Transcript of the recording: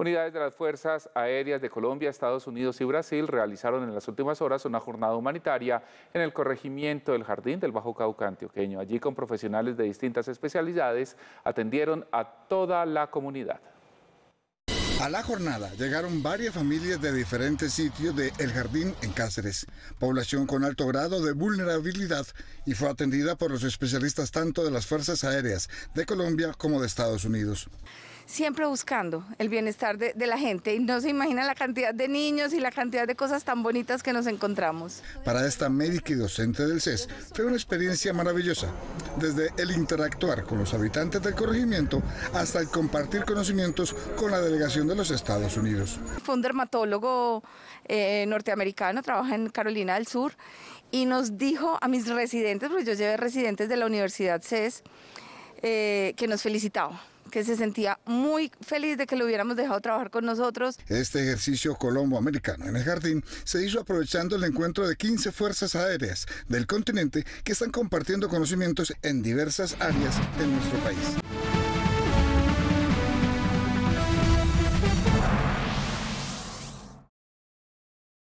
Unidades de las Fuerzas Aéreas de Colombia, Estados Unidos y Brasil realizaron en las últimas horas una jornada humanitaria en el corregimiento del Jardín del Bajo Cauca antioqueño. Allí con profesionales de distintas especialidades atendieron a toda la comunidad. A la jornada llegaron varias familias de diferentes sitios de El Jardín en Cáceres, población con alto grado de vulnerabilidad y fue atendida por los especialistas tanto de las Fuerzas Aéreas de Colombia como de Estados Unidos siempre buscando el bienestar de, la gente y no se imagina la cantidad de niños y la cantidad de cosas tan bonitas que nos encontramos. Para esta médica y docente del CES fue una experiencia maravillosa, desde el interactuar con los habitantes del corregimiento hasta el compartir conocimientos con la delegación de los Estados Unidos. Fue un dermatólogo eh, norteamericano, trabaja en Carolina del Sur y nos dijo a mis residentes, porque yo llevo residentes de la Universidad CES, eh, que nos felicitaba que se sentía muy feliz de que lo hubiéramos dejado trabajar con nosotros. Este ejercicio colombo-americano en el jardín se hizo aprovechando el encuentro de 15 fuerzas aéreas del continente que están compartiendo conocimientos en diversas áreas de nuestro país.